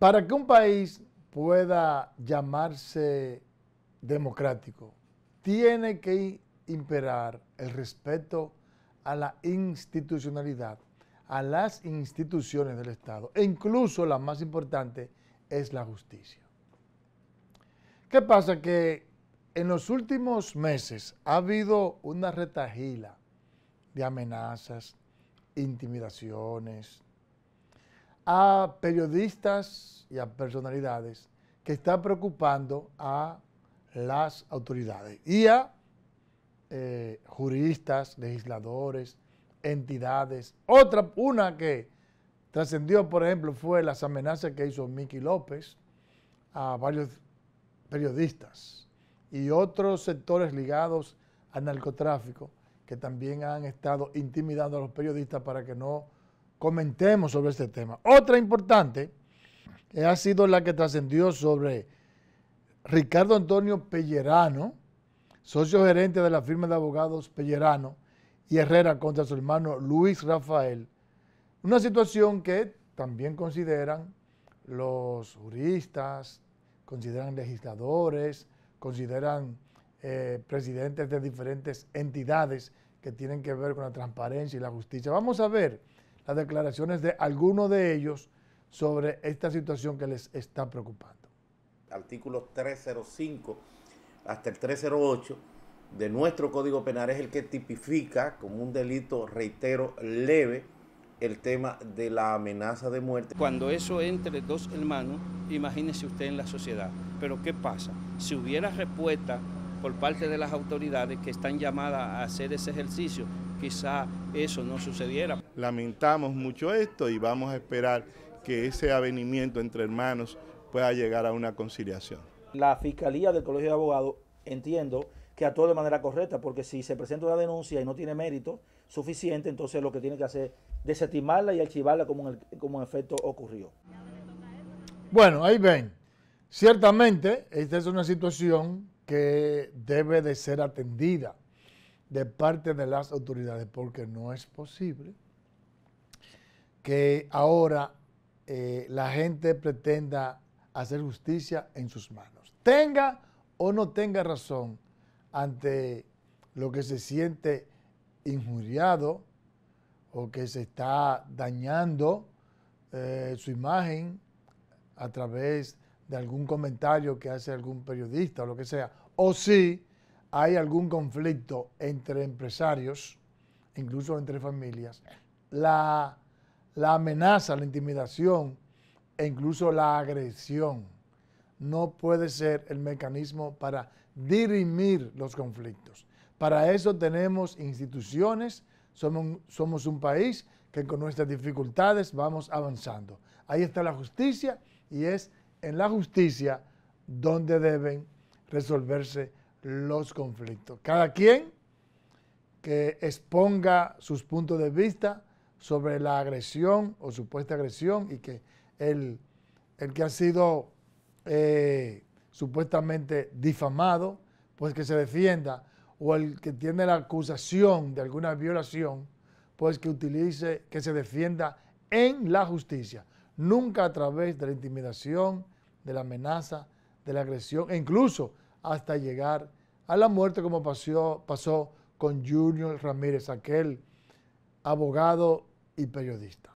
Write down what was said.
Para que un país pueda llamarse democrático, tiene que imperar el respeto a la institucionalidad, a las instituciones del Estado, e incluso la más importante es la justicia. ¿Qué pasa? Que en los últimos meses ha habido una retajila de amenazas, intimidaciones, a periodistas y a personalidades que están preocupando a las autoridades y a eh, juristas, legisladores, entidades. Otra, una que trascendió, por ejemplo, fue las amenazas que hizo Miki López a varios periodistas y otros sectores ligados al narcotráfico que también han estado intimidando a los periodistas para que no comentemos sobre este tema. Otra importante ha sido la que trascendió sobre Ricardo Antonio Pellerano, socio gerente de la firma de abogados Pellerano y Herrera contra su hermano Luis Rafael. Una situación que también consideran los juristas, consideran legisladores, consideran eh, presidentes de diferentes entidades que tienen que ver con la transparencia y la justicia. Vamos a ver declaraciones de alguno de ellos sobre esta situación que les está preocupando. Artículo 305 hasta el 308 de nuestro Código Penal es el que tipifica como un delito, reitero, leve el tema de la amenaza de muerte. Cuando eso entre dos hermanos, imagínese usted en la sociedad. Pero ¿qué pasa? Si hubiera respuesta por parte de las autoridades que están llamadas a hacer ese ejercicio, quizá eso no sucediera. Lamentamos mucho esto y vamos a esperar que ese avenimiento entre hermanos pueda llegar a una conciliación. La Fiscalía del Colegio de Abogados, entiendo, que actuó de manera correcta, porque si se presenta una denuncia y no tiene mérito suficiente, entonces lo que tiene que hacer es desestimarla y archivarla como como en efecto ocurrió. Bueno, ahí ven. Ciertamente, esta es una situación que debe de ser atendida de parte de las autoridades, porque no es posible que ahora eh, la gente pretenda hacer justicia en sus manos. Tenga o no tenga razón ante lo que se siente injuriado o que se está dañando eh, su imagen a través de de algún comentario que hace algún periodista o lo que sea, o si hay algún conflicto entre empresarios, incluso entre familias, la, amenaza, la intimidación e incluso la agresión no puede ser el mecanismo para dirimir los conflictos. Para eso tenemos instituciones, somos, somos un país que con nuestras dificultades vamos avanzando. Ahí está la justicia y es en la justicia donde deben resolverse los conflictos. Cada quien que exponga sus puntos de vista sobre la agresión o supuesta agresión y que el, que ha sido eh, supuestamente difamado, pues que se defienda, o el que tiene la acusación de alguna violación, pues que utilice, que se defienda en la justicia nunca a través de la intimidación, de la amenaza, de la agresión e incluso hasta llegar a la muerte como pasó, con Junior Ramírez, aquel abogado y periodista.